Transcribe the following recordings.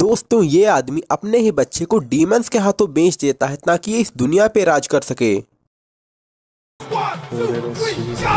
दोस्तों ये आदमी अपने ही बच्चे को डीमंस के हाथों बेच देता है ताकि ये इस दुनिया पे राज कर सके One, two, three,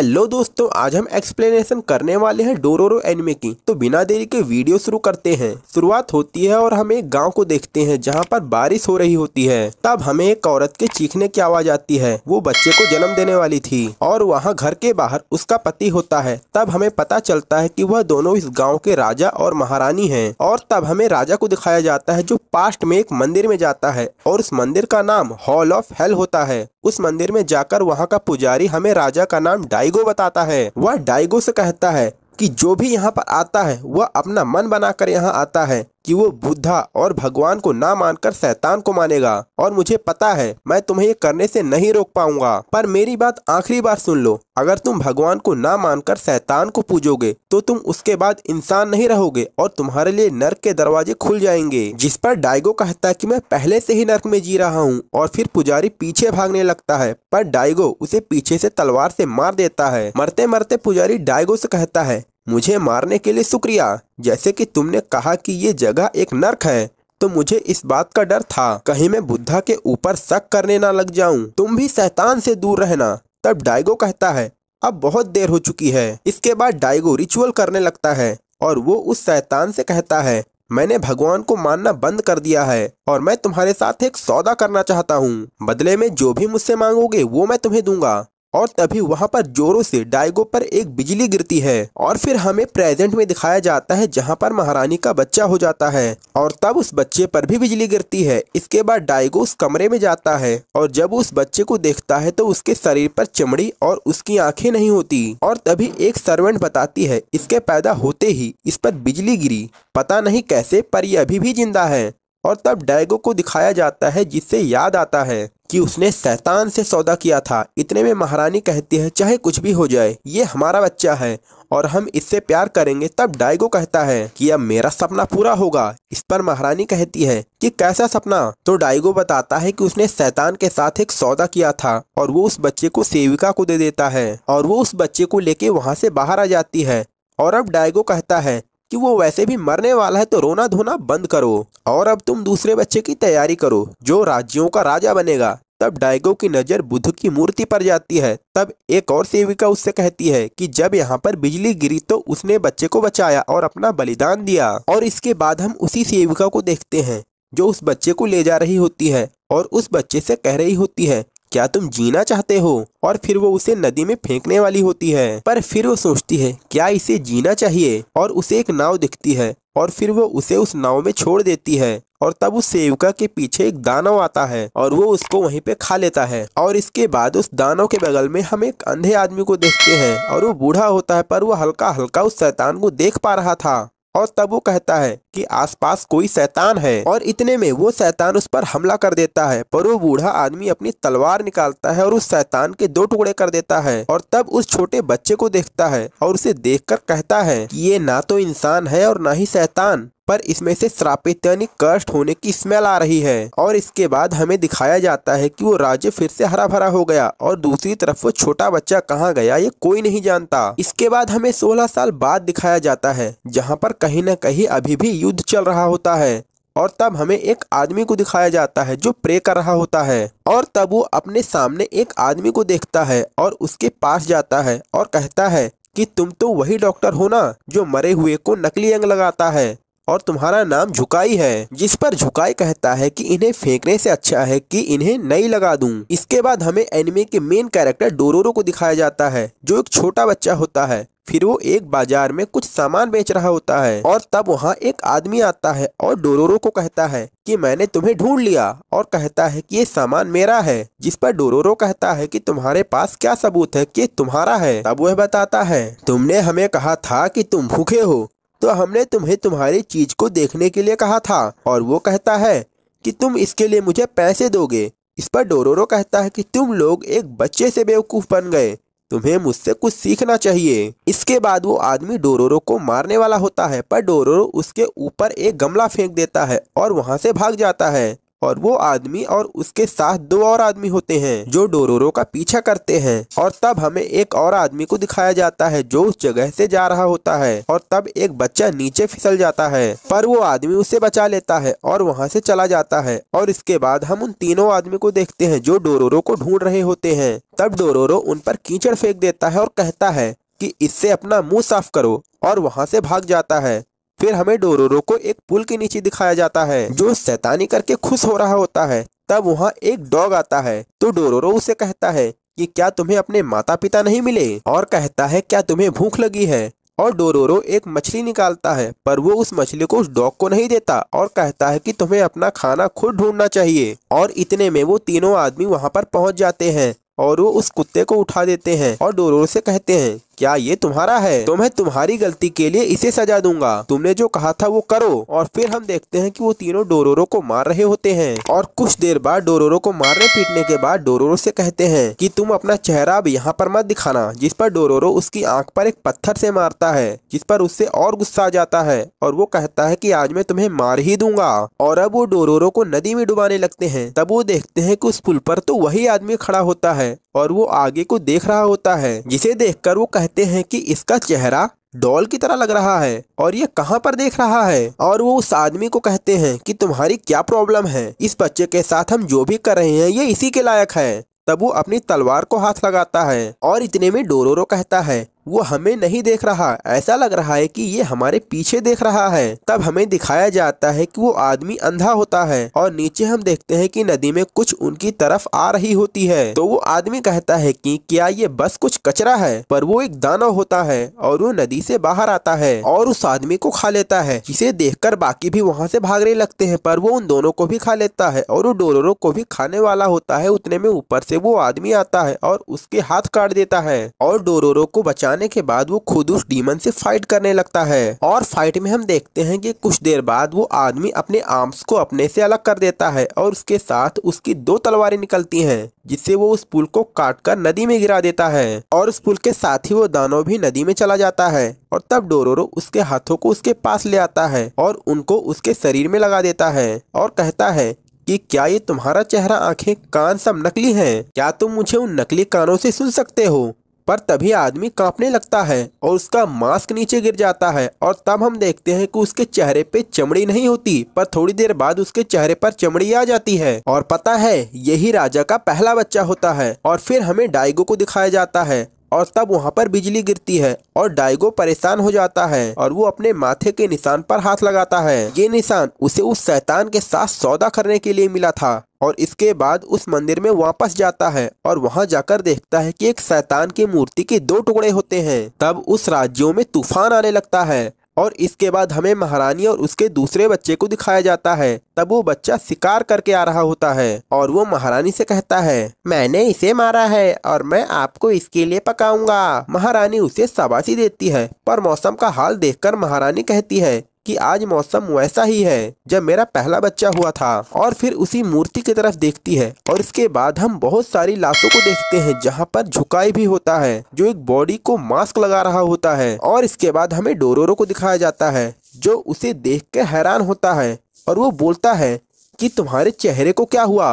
हेलो दोस्तों आज हम एक्सप्लेनेशन करने वाले हैं डोरोरो एनिमे की तो बिना देरी के वीडियो शुरू करते हैं शुरुआत होती है और हम एक गांव को देखते हैं जहां पर बारिश हो रही होती है तब हमें एक औरत के चीखने की आवाज आती है वो बच्चे को जन्म देने वाली थी और वहाँ घर के बाहर उसका पति होता है तब हमें पता चलता है की वह दोनों इस गाँव के राजा और महारानी है और तब हमें राजा को दिखाया जाता है जो पास्ट में एक मंदिर में जाता है और उस मंदिर का नाम हॉल ऑफ हेल होता है उस मंदिर में जाकर वहाँ का पुजारी हमें राजा का नाम डाई डाइगो बताता है वह डाइगो से कहता है कि जो भी यहाँ पर आता है वह अपना मन बनाकर यहाँ आता है कि वो बुद्धा और भगवान को ना मानकर शैतान को मानेगा और मुझे पता है मैं तुम्हें ये करने से नहीं रोक पाऊंगा पर मेरी बात आखिरी बार सुन लो अगर तुम भगवान को ना मानकर शैतान को पूजोगे तो तुम उसके बाद इंसान नहीं रहोगे और तुम्हारे लिए नर्क के दरवाजे खुल जाएंगे जिस पर डाइगो कहता है कि मैं पहले से ही नर्क में जी रहा हूँ और फिर पुजारी पीछे भागने लगता है पर डाइगो उसे पीछे से तलवार से मार देता है मरते मरते पुजारी डाइगो से कहता है मुझे मारने के लिए शुक्रिया जैसे कि तुमने कहा कि ये जगह एक नर्क है तो मुझे इस बात का डर था कहीं मैं बुद्धा के ऊपर शक करने ना लग जाऊं तुम भी शैतान से दूर रहना तब डाइगो कहता है अब बहुत देर हो चुकी है इसके बाद डाइगो रिचुअल करने लगता है और वो उस शैतान से कहता है मैंने भगवान को मानना बंद कर दिया है और मैं तुम्हारे साथ एक सौदा करना चाहता हूँ बदले में जो भी मुझसे मांगोगे वो मैं तुम्हें दूंगा और तभी वहाँ पर जोरों से डायगो पर एक बिजली गिरती है और फिर हमें प्रेजेंट में दिखाया जाता है जहाँ पर महारानी का बच्चा हो जाता है और तब उस बच्चे पर भी बिजली गिरती है इसके बाद डायगो उस कमरे में जाता है और जब उस बच्चे को देखता है तो उसके शरीर पर चमड़ी और उसकी आंखें नहीं होती और तभी एक सर्वेंट बताती है इसके पैदा होते ही इस पर बिजली गिरी पता नहीं कैसे पर यह अभी भी जिंदा है और तब डायगो को दिखाया जाता है जिससे याद आता है कि उसने शैतान से सौदा किया था इतने में महारानी कहती है चाहे कुछ भी हो जाए ये हमारा बच्चा है और हम इससे प्यार करेंगे तब डाइगो कहता है कि अब मेरा सपना पूरा होगा इस पर महारानी कहती है कि कैसा सपना तो डाइगो बताता है कि उसने शैतान के साथ एक सौदा किया था और वो उस बच्चे को सेविका को दे देता है और वो उस बच्चे को लेके वहाँ से बाहर आ जाती है और अब डाइगो कहता है कि वो वैसे भी मरने वाला है तो रोना धोना बंद करो और अब तुम दूसरे बच्चे की तैयारी करो जो राज्यों का राजा बनेगा तब डायगो की नजर बुद्ध की मूर्ति पर जाती है तब एक और सेविका उससे कहती है कि जब यहाँ पर बिजली गिरी तो उसने बच्चे को बचाया और अपना बलिदान दिया और इसके बाद हम उसी सेविका को देखते हैं जो उस बच्चे को ले जा रही होती है और उस बच्चे से कह रही होती है क्या तुम जीना चाहते हो और फिर वो उसे नदी में फेंकने वाली होती है पर फिर वो सोचती है क्या इसे जीना चाहिए और उसे एक नाव दिखती है और फिर वो उसे उस नाव में छोड़ देती है और तब उस सेविका के पीछे एक दानव आता है और वो उसको वहीं पे खा लेता है और इसके बाद उस दानव के बगल में हम एक अंधे आदमी को देखते हैं और वो बूढ़ा होता है पर वो हल्का हल्का उस शैतान को देख पा रहा था और तब वो कहता है कि आसपास कोई शैतान है और इतने में वो शैतान उस पर हमला कर देता है पर वो बूढ़ा आदमी अपनी तलवार निकालता है और उस शैतान के दो टुकड़े कर देता है और तब उस छोटे बच्चे को देखता है और उसे देखकर कहता है कि ये ना तो इंसान है और ना ही शैतान पर इसमें से श्रापित यानी कष्ट होने की स्मेल आ रही है और इसके बाद हमें दिखाया जाता है कि वो राज्य फिर से हरा भरा हो गया और दूसरी तरफ वो छोटा बच्चा कहाँ गया ये कोई नहीं जानता इसके बाद हमें सोलह साल बाद दिखाया जाता है जहाँ पर कहीं न कहीं अभी भी युद्ध चल रहा होता है और तब हमें एक आदमी को दिखाया जाता है जो प्रे कर रहा होता है और तब वो अपने सामने एक आदमी को देखता है और उसके पास जाता है और कहता है कि तुम तो वही डॉक्टर हो ना जो मरे हुए को नकली अंग लगाता है और तुम्हारा नाम झुकाई है जिस पर झुकाई कहता है कि इन्हें फेंकने से अच्छा है कि इन्हें नई लगा दूं इसके बाद हमें एनिमे के मेन कैरेक्टर डोरोरो को दिखाया जाता है जो एक छोटा बच्चा होता है फिर वो एक बाजार में कुछ सामान बेच रहा होता है और तब वहाँ एक आदमी आता है और डोरोरो को कहता है कि मैंने तुम्हें ढूंढ लिया और कहता है कि ये सामान मेरा है जिस पर डोरोरो कहता है कि तुम्हारे पास क्या सबूत है कि तुम्हारा है तब वह बताता है तुमने हमें कहा था कि तुम भूखे हो तो हमने तुम्हें तुम्हारी चीज को देखने के लिए कहा था और वो कहता है कि तुम इसके लिए मुझे पैसे दोगे इस पर डोरोरो कहता है कि तुम लोग एक बच्चे से बेवकूफ बन गए तुम्हें मुझसे कुछ सीखना चाहिए इसके बाद वो आदमी डोरोरो को मारने वाला होता है पर डोरोरो उसके ऊपर एक गमला फेंक देता है और वहां से भाग जाता है और वो आदमी और उसके साथ दो और आदमी होते हैं जो डोरोरो का पीछा करते हैं और तब हमें एक और आदमी को दिखाया जाता है जो उस जगह से जा रहा होता है और तब एक बच्चा नीचे फिसल जाता है पर वो आदमी उसे बचा लेता है और वहाँ से चला जाता है और इसके बाद हम उन तीनों आदमी को देखते हैं जो डोरोरो को ढूंढ रहे होते हैं तब डोरोरो उन पर कीचड़ फेंक देता है और कहता है कि इससे अपना मुंह साफ करो और वहां से भाग जाता है फिर हमें डोरोरो को एक पुल के नीचे दिखाया जाता है जो सैतानी करके खुश हो रहा होता है तब वहाँ एक डॉग आता है तो डोरोरो उसे कहता है कि क्या तुम्हें अपने माता पिता नहीं मिले और कहता है क्या तुम्हें भूख लगी है और डोरोरो एक मछली निकालता है पर वो उस मछली को उस डॉग को नहीं देता और कहता है कि तुम्हें अपना खाना खुद ढूंढना चाहिए और इतने में वो तीनों आदमी वहाँ पर पहुँच जाते हैं और वो उस कुत्ते को उठा देते हैं और डोरोरो से कहते हैं क्या ये तुम्हारा है तो मैं तुम्हारी गलती के लिए इसे सजा दूंगा तुमने जो कहा था वो करो और फिर हम देखते हैं कि वो तीनों डोरोरो को मार रहे होते हैं और कुछ देर बाद डोरोरो को मारने पीटने के बाद डोरोरो से कहते हैं कि तुम अपना चेहरा अब यहाँ पर मत दिखाना जिस पर डोरोरो उसकी आंख पर एक पत्थर से मारता है जिस पर उससे और गुस्सा आ जाता है और वो कहता है की आज मैं तुम्हें मार ही दूंगा और अब वो डोरोरो को नदी में डुबाने लगते है तब वो देखते है की उस पुल पर तो वही आदमी खड़ा होता है और वो आगे को देख रहा होता है जिसे देखकर वो कहते कहते हैं कि इसका चेहरा डॉल की तरह लग रहा है और ये कहाँ पर देख रहा है और वो उस आदमी को कहते हैं कि तुम्हारी क्या प्रॉब्लम है इस बच्चे के साथ हम जो भी कर रहे हैं ये इसी के लायक है तब वो अपनी तलवार को हाथ लगाता है और इतने में डोरोरो कहता है वो हमें नहीं देख रहा ऐसा लग रहा है कि ये हमारे पीछे देख रहा है तब हमें दिखाया जाता है कि वो आदमी अंधा होता है और नीचे हम देखते हैं कि नदी में कुछ उनकी तरफ आ रही होती है तो वो आदमी कहता है कि क्या ये बस कुछ कचरा है पर वो एक दानव होता है और वो नदी से बाहर आता है और उस आदमी को खा लेता है जिसे कर बाकी भी वहाँ से भागने लगते है पर वो उन दोनों को भी खा लेता है और वो डोलोरो को भी खाने वाला होता है उतने में ऊपर से वो आदमी आता है और उसके हाथ काट देता है और डोरोरो को बचाने जाने के बाद वो खुद उस डीमन से फाइट करने लगता है और फाइट में हम देखते हैं कि कुछ देर बाद वो आदमी अपने आर्म्स को अपने से अलग कर देता है और उसके साथ उसकी दो तलवारें निकलती हैं जिससे वो उस पुल को काटकर नदी में गिरा देता है और उस पुल के साथ ही वो दानो भी नदी में चला जाता है और तब डोरोरो उसके हाथों को उसके पास ले आता है और उनको उसके शरीर में लगा देता है और कहता है कि क्या ये तुम्हारा चेहरा आंखें कान सब नकली हैं? क्या तुम मुझे उन नकली कानों से सुन सकते हो पर तभी आदमी कांपने लगता है और उसका मास्क नीचे गिर जाता है और तब हम देखते हैं कि उसके चेहरे पे चमड़ी नहीं होती पर थोड़ी देर बाद उसके चेहरे पर चमड़ी आ जाती है और पता है यही राजा का पहला बच्चा होता है और फिर हमें डाइगो को दिखाया जाता है और तब वहाँ पर बिजली गिरती है और डाइगो परेशान हो जाता है और वो अपने माथे के निशान पर हाथ लगाता है ये निशान उसे उस शैतान के साथ सौदा करने के लिए मिला था और इसके बाद उस मंदिर में वापस जाता है और वहां जाकर देखता है कि एक शैतान की मूर्ति के दो टुकड़े होते हैं तब उस राज्यों में तूफान आने लगता है और इसके बाद हमें महारानी और उसके दूसरे बच्चे को दिखाया जाता है तब वो बच्चा शिकार करके आ रहा होता है और वो महारानी से कहता है मैंने इसे मारा है और मैं आपको इसके लिए पकाऊंगा महारानी उसे शाबाशी देती है पर मौसम का हाल देखकर महारानी कहती है कि आज मौसम वैसा ही है जब मेरा पहला बच्चा हुआ था और फिर उसी मूर्ति की तरफ देखती है और इसके बाद हम बहुत सारी लाशों को देखते हैं जहाँ पर झुकाई भी होता है जो एक बॉडी को मास्क लगा रहा होता है और इसके बाद हमें डोरोरो को दिखाया जाता है जो उसे देख के हैरान होता है और वो बोलता है कि तुम्हारे चेहरे को क्या हुआ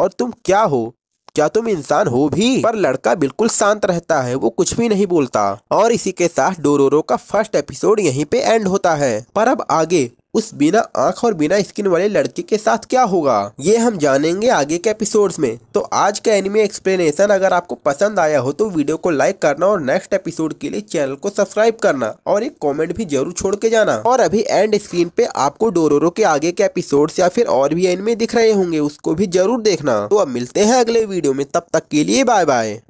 और तुम क्या हो क्या तुम इंसान हो भी पर लड़का बिल्कुल शांत रहता है वो कुछ भी नहीं बोलता और इसी के साथ डोरोरो का फर्स्ट एपिसोड यहीं पे एंड होता है पर अब आगे उस बिना आंख और बिना स्किन वाले लड़के के साथ क्या होगा ये हम जानेंगे आगे के एपिसोड्स में तो आज का एनिमी एक्सप्लेनेशन अगर आपको पसंद आया हो तो वीडियो को लाइक करना और नेक्स्ट एपिसोड के लिए चैनल को सब्सक्राइब करना और एक कमेंट भी जरूर छोड़ के जाना और अभी एंड स्क्रीन पे आपको डोरोरो के आगे के एपिसोड या फिर और भी एनिमी दिख रहे होंगे उसको भी जरूर देखना तो अब मिलते हैं अगले वीडियो में तब तक के लिए बाय बाय